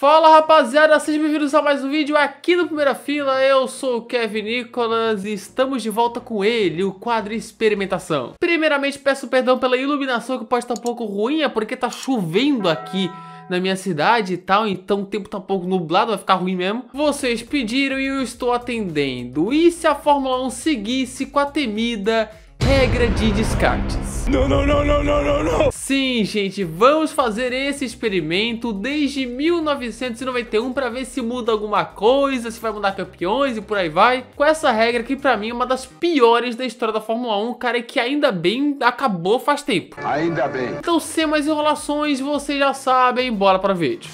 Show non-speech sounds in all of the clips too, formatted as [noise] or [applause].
Fala rapaziada, sejam bem-vindos a mais um vídeo aqui no Primeira Fila, eu sou o Kevin Nicolas e estamos de volta com ele, o quadro Experimentação. Primeiramente peço perdão pela iluminação que pode estar um pouco ruim, é porque tá chovendo aqui na minha cidade e tal, então o tempo tá um pouco nublado, vai ficar ruim mesmo. Vocês pediram e eu estou atendendo. E se a Fórmula 1 seguisse com a temida regra de descartes. Não, não, não, não, não, não, não. Sim, gente, vamos fazer esse experimento desde 1991 para ver se muda alguma coisa, se vai mudar campeões e por aí vai. Com essa regra que para mim é uma das piores da história da Fórmula 1, cara, que ainda bem acabou faz tempo. Ainda bem. Então, sem mais enrolações, vocês já sabem, bora para vídeo.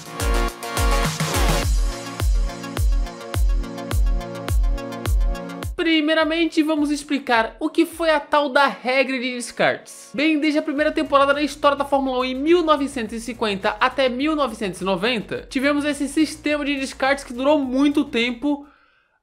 Primeiramente, vamos explicar o que foi a tal da regra de descartes. Bem, desde a primeira temporada da história da Fórmula 1 em 1950 até 1990, tivemos esse sistema de descartes que durou muito tempo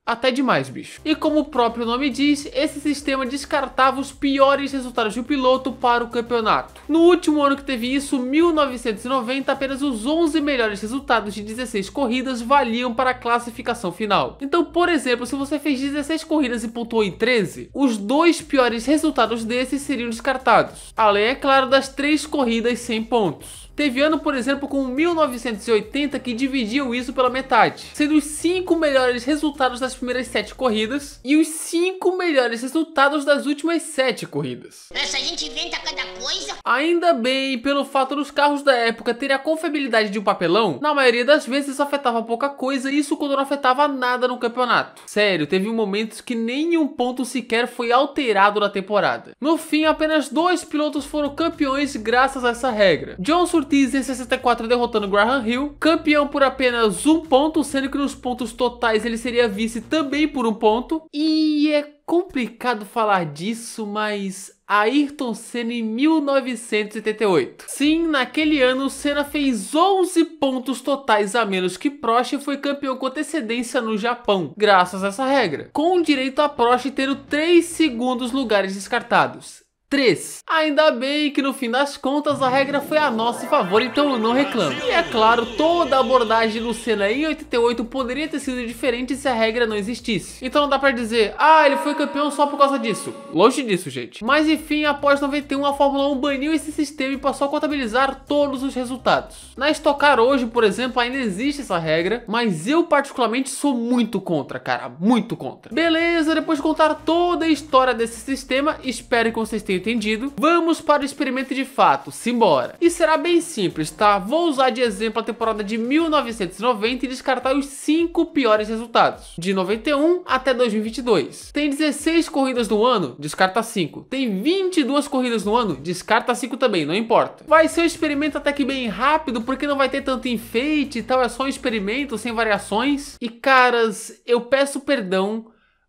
até demais, bicho. E como o próprio nome diz, esse sistema descartava os piores resultados do piloto para o campeonato. No último ano que teve isso, 1990, apenas os 11 melhores resultados de 16 corridas valiam para a classificação final. Então, por exemplo, se você fez 16 corridas e pontuou em 13, os dois piores resultados desses seriam descartados. Além, é claro, das três corridas sem pontos. Teve ano, por exemplo, com 1980 que dividiu isso pela metade, sendo os 5 melhores resultados das primeiras 7 corridas e os 5 melhores resultados das últimas 7 corridas. Essa gente inventa cada coisa. Ainda bem, pelo fato dos carros da época terem a confiabilidade de um papelão, na maioria das vezes afetava pouca coisa, e isso quando não afetava nada no campeonato. Sério, teve momentos que nenhum ponto sequer foi alterado na temporada. No fim, apenas dois pilotos foram campeões graças a essa regra. Johnson Ortiz em 64 derrotando Graham Hill, campeão por apenas um ponto, sendo que nos pontos totais ele seria vice também por um ponto. E é complicado falar disso, mas Ayrton Senna em 1988. Sim, naquele ano Senna fez 11 pontos totais a menos que Prost e foi campeão com antecedência no Japão, graças a essa regra, com direito a Prost tendo 3 segundos lugares descartados. 3. Ainda bem que no fim das contas a regra foi a nosso favor, então eu não reclamo. E é claro, toda a abordagem do Senna em 88 poderia ter sido diferente se a regra não existisse. Então não dá pra dizer, ah, ele foi campeão só por causa disso. Longe disso, gente. Mas enfim, após 91 a Fórmula 1 baniu esse sistema e passou a contabilizar todos os resultados. Na Stock Car hoje, por exemplo, ainda existe essa regra, mas eu particularmente sou muito contra, cara, muito contra. Beleza, depois de contar toda a história desse sistema, espero que vocês tenham entendido, vamos para o experimento de fato, simbora. E será bem simples, tá? Vou usar de exemplo a temporada de 1990 e descartar os 5 piores resultados, de 91 até 2022. Tem 16 corridas no ano, descarta 5. Tem 22 corridas no ano, descarta 5 também, não importa. Vai ser um experimento até que bem rápido, porque não vai ter tanto enfeite e tal, é só um experimento sem variações. E caras, eu peço perdão,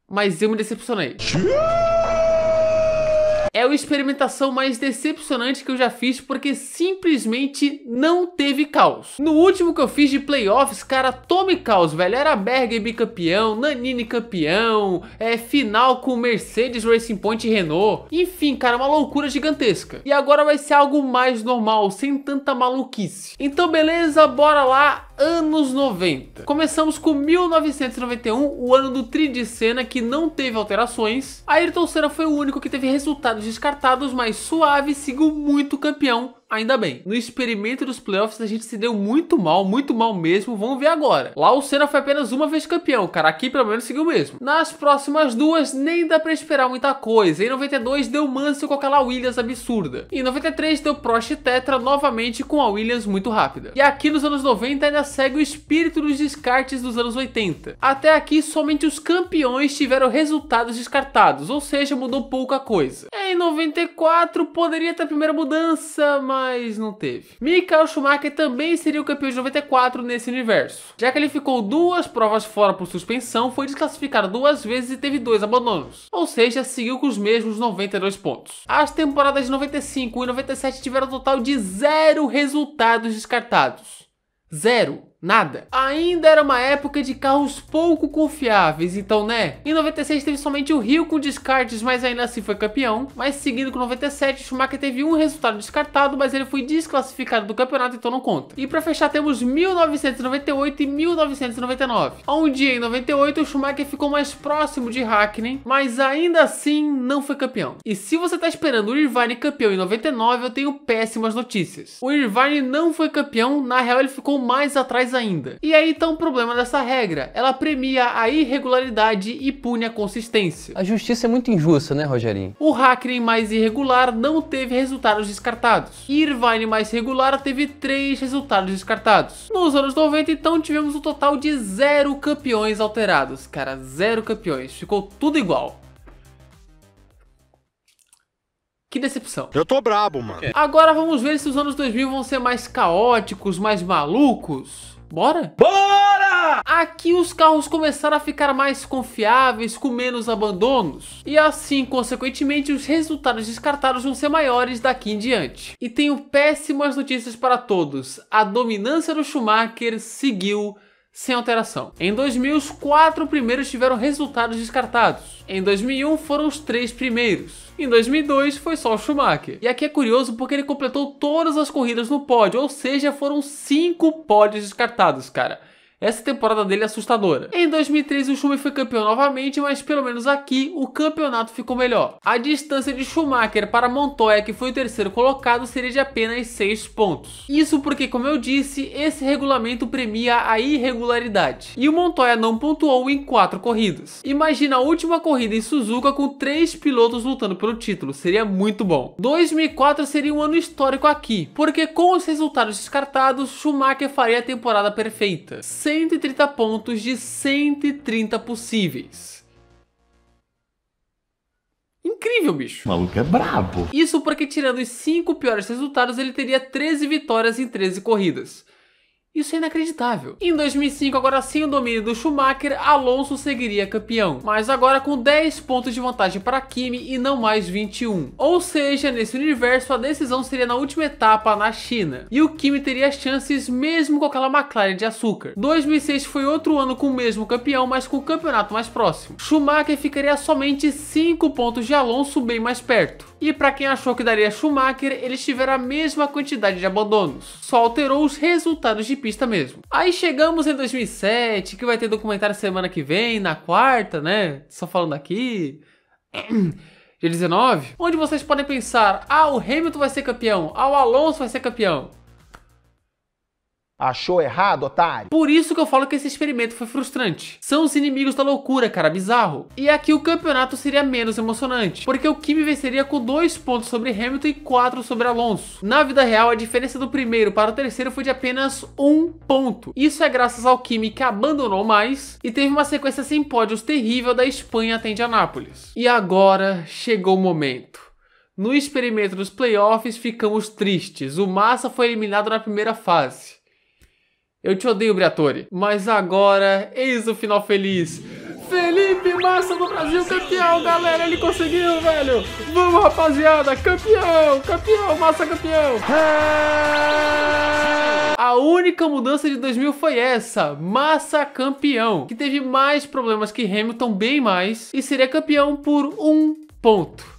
mas eu me decepcionei é a experimentação mais decepcionante que eu já fiz porque simplesmente não teve caos. No último que eu fiz de playoffs, cara, tome caos, velho. Era Berger bicampeão, Nanini campeão, é final com Mercedes, Racing Point e Renault. Enfim, cara, uma loucura gigantesca. E agora vai ser algo mais normal, sem tanta maluquice. Então, beleza, bora lá anos 90. Começamos com 1991, o ano do Tridicena que não teve alterações. Ayrton Senna foi o único que teve resultados descartados, mas suave, seguiu muito campeão ainda bem. No experimento dos playoffs, a gente se deu muito mal, muito mal mesmo. Vamos ver agora. Lá o Senna foi apenas uma vez campeão, cara. Aqui pelo menos seguiu mesmo. Nas próximas duas, nem dá pra esperar muita coisa. Em 92 deu Manso com aquela Williams absurda. Em 93 deu Prost Tetra novamente com a Williams muito rápida. E aqui nos anos 90 ainda segue o espírito dos descartes dos anos 80. Até aqui somente os campeões tiveram resultados descartados, ou seja, mudou pouca coisa. Em 94 poderia ter a primeira mudança, mas mas não teve. Michael Schumacher também seria o campeão de 94 nesse universo. Já que ele ficou duas provas fora por suspensão, foi desclassificado duas vezes e teve dois abandonos. Ou seja, seguiu com os mesmos 92 pontos. As temporadas de 95 e 97 tiveram um total de zero resultados descartados. Zero nada. Ainda era uma época de carros pouco confiáveis, então né? Em 96 teve somente o Rio com descartes, mas ainda assim foi campeão. Mas seguindo com 97, Schumacher teve um resultado descartado, mas ele foi desclassificado do campeonato, então não conta. E para fechar temos 1998 e 1999. Um dia em 98 o Schumacher ficou mais próximo de Hackney, mas ainda assim não foi campeão. E se você está esperando o Irvine campeão em 99, eu tenho péssimas notícias. O Irvine não foi campeão, na real ele ficou mais atrás mais ainda. E aí tá um problema dessa regra. Ela premia a irregularidade e pune a consistência. A justiça é muito injusta, né, Rogerinho? O Hackney mais irregular não teve resultados descartados. Irvine mais regular teve três resultados descartados. Nos anos 90, então, tivemos um total de zero campeões alterados. Cara, zero campeões. Ficou tudo igual. Que decepção. Eu tô brabo, mano. Agora vamos ver se os anos 2000 vão ser mais caóticos, mais malucos. Bora? Bora! Aqui os carros começaram a ficar mais confiáveis, com menos abandonos. E assim, consequentemente, os resultados descartados vão ser maiores daqui em diante. E tenho péssimas notícias para todos. A dominância do Schumacher seguiu sem alteração. Em 2000, os quatro primeiros tiveram resultados descartados. Em 2001, foram os três primeiros. Em 2002, foi só o Schumacher. E aqui é curioso porque ele completou todas as corridas no pódio, ou seja, foram cinco pódios descartados, cara. Essa temporada dele é assustadora. Em 2013, o Schumacher foi campeão novamente, mas pelo menos aqui o campeonato ficou melhor. A distância de Schumacher para Montoya, que foi o terceiro colocado, seria de apenas 6 pontos. Isso porque, como eu disse, esse regulamento premia a irregularidade. E o Montoya não pontuou em 4 corridas. Imagina a última corrida em Suzuka com 3 pilotos lutando pelo título, seria muito bom. 2004 seria um ano histórico aqui, porque com os resultados descartados, Schumacher faria a temporada perfeita. 130 pontos de 130 possíveis. Incrível, bicho. O maluco é brabo. Isso porque tirando os 5 piores resultados, ele teria 13 vitórias em 13 corridas. Isso é inacreditável. Em 2005, agora sem o domínio do Schumacher, Alonso seguiria campeão, mas agora com 10 pontos de vantagem para Kimi e não mais 21. Ou seja, nesse universo, a decisão seria na última etapa na China, e o Kimi teria chances mesmo com aquela McLaren de açúcar. 2006 foi outro ano com o mesmo campeão, mas com o campeonato mais próximo. Schumacher ficaria somente 5 pontos de Alonso bem mais perto e para quem achou que daria Schumacher, eles tiveram a mesma quantidade de abandonos, só alterou os resultados de pista mesmo. Aí chegamos em 2007, que vai ter documentário semana que vem, na quarta, né? Só falando aqui. [clears throat] Dia 19, onde vocês podem pensar: ah, o Hamilton vai ser campeão, ah, o Alonso vai ser campeão. Achou errado, otário? Por isso que eu falo que esse experimento foi frustrante. São os inimigos da loucura, cara, bizarro. E aqui o campeonato seria menos emocionante, porque o Kimi venceria com 2 pontos sobre Hamilton e 4 sobre Alonso. Na vida real, a diferença do primeiro para o terceiro foi de apenas 1 um ponto. Isso é graças ao Kimi que abandonou mais e teve uma sequência sem pódios terrível da Espanha até Indianápolis. E agora chegou o momento. No experimento dos playoffs ficamos tristes, o Massa foi eliminado na primeira fase. Eu te odeio, Briatore. Mas agora, eis o final feliz. Felipe Massa do Brasil, campeão, galera, ele conseguiu, velho. Vamos, rapaziada, campeão, campeão, Massa campeão. É. A única mudança de 2000 foi essa, Massa campeão, que teve mais problemas que Hamilton, bem mais, e seria campeão por um ponto.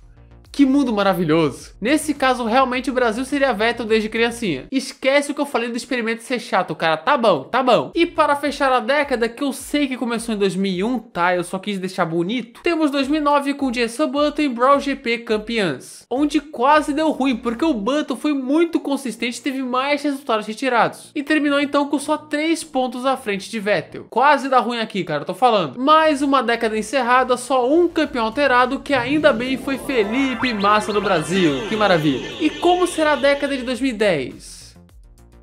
Que mundo maravilhoso. Nesse caso, realmente o Brasil seria veto desde criancinha. Esquece o que eu falei do experimento ser chato, cara. Tá bom, tá bom. E para fechar a década, que eu sei que começou em 2001, tá? Eu só quis deixar bonito. Temos 2009 com o Jason Button e Brawl GP campeãs. Onde quase deu ruim, porque o Button foi muito consistente e teve mais resultados retirados. E terminou então com só 3 pontos à frente de Vettel. Quase dá ruim aqui, cara, eu tô falando. Mais uma década encerrada, só um campeão alterado, que ainda bem foi Felipe massa do Brasil. Que maravilha. E como será a década de 2010?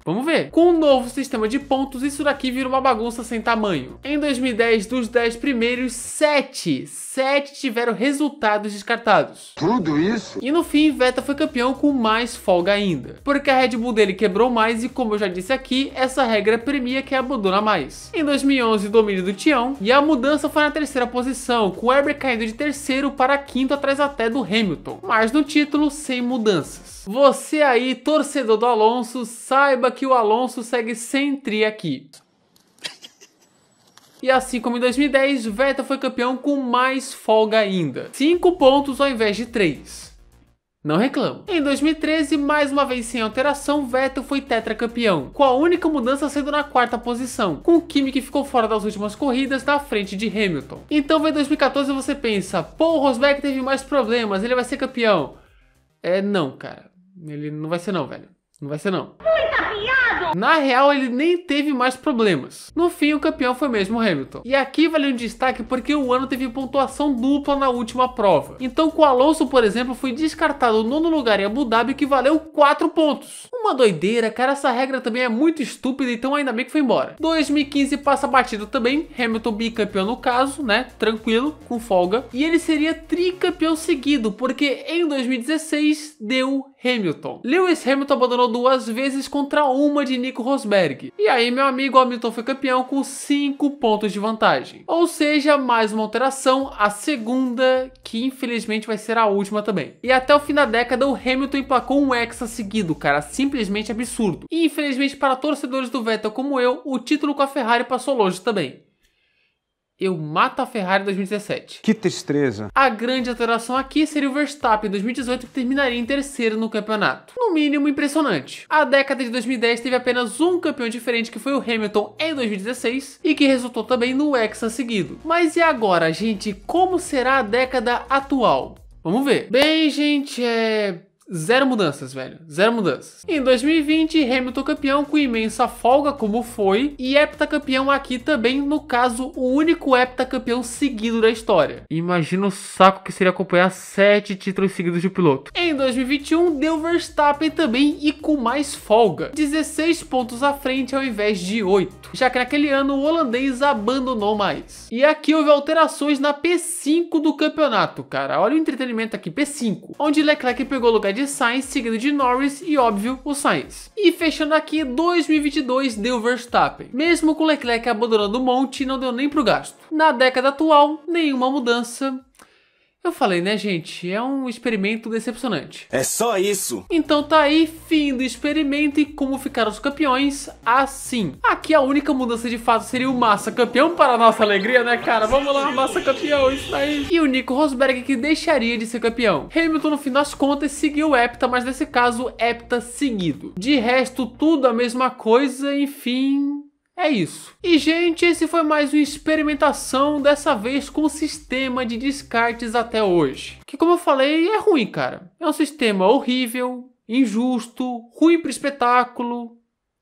Vamos ver. Com o novo sistema de pontos, isso daqui vira uma bagunça sem tamanho. Em 2010, dos 10 primeiros, 7, 7 tiveram resultados descartados. Tudo isso? E no fim, Veta foi campeão com mais folga ainda. Porque a Red Bull dele quebrou mais e, como eu já disse aqui, essa regra premia quem abandona mais. Em 2011, o domínio do Tião, e a mudança foi na terceira posição, com o Herbert caindo de terceiro para quinto atrás até do Hamilton. Mas no título, sem mudanças. Você aí, torcedor do Alonso, saiba que o Alonso segue sem tri aqui. E assim como em 2010, Vettel foi campeão com mais folga ainda. 5 pontos ao invés de 3. Não reclamo. Em 2013, mais uma vez sem alteração, Vettel foi tetracampeão, com a única mudança sendo na quarta posição, com Kimi que ficou fora das últimas corridas na frente de Hamilton. Então vem 2014 você pensa, pô, o Rosberg teve mais problemas, ele vai ser campeão. É, não, cara. Ele não vai ser não, velho. Não vai ser não. Tá na real, ele nem teve mais problemas. No fim, o campeão foi mesmo Hamilton. E aqui vale um destaque porque o ano teve pontuação dupla na última prova. Então, com o Alonso, por exemplo, foi descartado no nono lugar em Abu Dhabi, que valeu 4 pontos. Uma doideira, cara, essa regra também é muito estúpida, então ainda bem que foi embora. 2015 passa batido também, Hamilton bicampeão no caso, né, tranquilo, com folga. E ele seria tricampeão seguido, porque em 2016 deu Hamilton. Lewis Hamilton abandonou duas vezes contra uma de Nico Rosberg. E aí, meu amigo Hamilton foi campeão com 5 pontos de vantagem. Ou seja, mais uma alteração, a segunda, que infelizmente vai ser a última também. E até o fim da década, o Hamilton emplacou um hexa seguido, cara, simplesmente absurdo. E infelizmente para torcedores do Vettel como eu, o título com a Ferrari passou longe também eu mato a Ferrari 2017. Que tristeza. A grande alteração aqui seria o Verstappen 2018 que terminaria em terceiro no campeonato. No mínimo impressionante. A década de 2010 teve apenas um campeão diferente que foi o Hamilton em 2016 e que resultou também no hexa seguido. Mas e agora, gente, como será a década atual? Vamos ver. Bem, gente, é Zero mudanças, velho. Zero mudanças. Em 2020, Hamilton campeão com imensa folga, como foi, e heptacampeão aqui também, no caso, o único heptacampeão seguido da história. Imagina o saco que seria acompanhar sete títulos seguidos de piloto. Em 2021, deu Verstappen também e com mais folga. 16 pontos à frente ao invés de 8, já que naquele ano o holandês abandonou mais. E aqui houve alterações na P5 do campeonato, cara. Olha o entretenimento aqui, P5, onde Leclerc pegou o lugar de de Sainz, seguido de Norris e, óbvio, o Sainz. E fechando aqui, 2022 deu Verstappen. Mesmo com Leclerc abandonando o monte, não deu nem pro gasto. Na década atual, nenhuma mudança eu falei, né, gente? É um experimento decepcionante. É só isso. Então tá aí, fim do experimento e como ficaram os campeões assim. Aqui a única mudança de fato seria o Massa campeão para nossa alegria, né, cara? Vamos lá, Massa campeão, isso aí. E o Nico Rosberg que deixaria de ser campeão. Hamilton, no fim das contas, seguiu o EPTA, mas nesse caso, EPTA seguido. De resto, tudo a mesma coisa, enfim... É isso. E gente, esse foi mais uma experimentação, dessa vez com o sistema de descartes até hoje. Que como eu falei, é ruim, cara. É um sistema horrível, injusto, ruim pro espetáculo.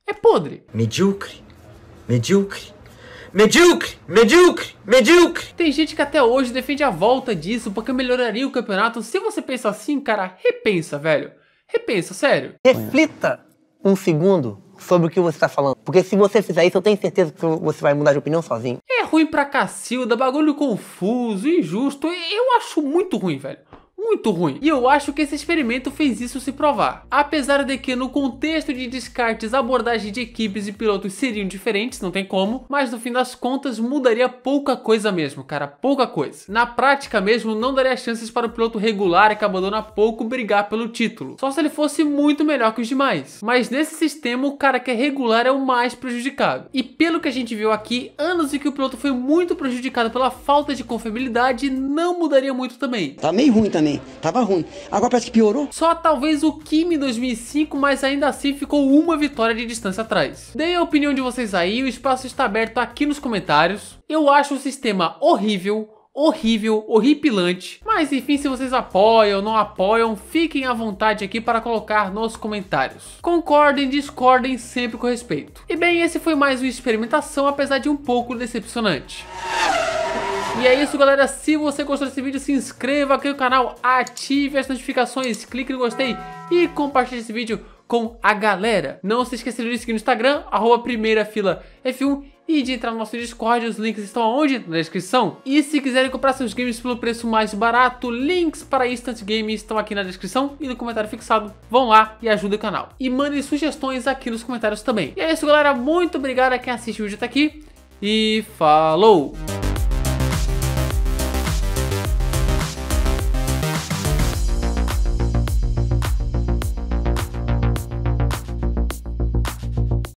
É podre. Medíocre. Medíocre. Medíocre, medíocre, medíocre. Tem gente que até hoje defende a volta disso porque melhoraria o campeonato. Se você pensa assim, cara, repensa, velho. Repensa, sério. Reflita um segundo sobre o que você tá falando. Porque se você fizer isso, eu tenho certeza que você vai mudar de opinião sozinho. É ruim pra cacilda, bagulho confuso, injusto. Eu acho muito ruim, velho muito ruim. E eu acho que esse experimento fez isso se provar. Apesar de que no contexto de descartes, abordagem de equipes e pilotos seriam diferentes, não tem como, mas no fim das contas mudaria pouca coisa mesmo, cara, pouca coisa. Na prática mesmo, não daria chances para o piloto regular que abandona pouco brigar pelo título, só se ele fosse muito melhor que os demais. Mas nesse sistema, o cara que é regular é o mais prejudicado. E pelo que a gente viu aqui, anos em que o piloto foi muito prejudicado pela falta de confiabilidade não mudaria muito também. Tá meio ruim também tava ruim. Agora parece que piorou. Só talvez o Kimi 2005, mas ainda assim ficou uma vitória de distância atrás. Deem a opinião de vocês aí, o espaço está aberto aqui nos comentários. Eu acho o sistema horrível, horrível, horripilante. Mas enfim, se vocês apoiam, não apoiam, fiquem à vontade aqui para colocar nos comentários. Concordem, discordem sempre com respeito. E bem, esse foi mais uma experimentação, apesar de um pouco decepcionante. E é isso galera, se você gostou desse vídeo, se inscreva aqui no canal, ative as notificações, clique no gostei e compartilhe esse vídeo com a galera. Não se esqueça de seguir no Instagram, arroba primeira fila F1 e de entrar no nosso Discord, os links estão aonde? Na descrição. E se quiserem comprar seus games pelo preço mais barato, links para Instant Game estão aqui na descrição e no comentário fixado. Vão lá e ajudem o canal. E mandem sugestões aqui nos comentários também. E é isso galera, muito obrigado a quem assistiu o vídeo até aqui e falou!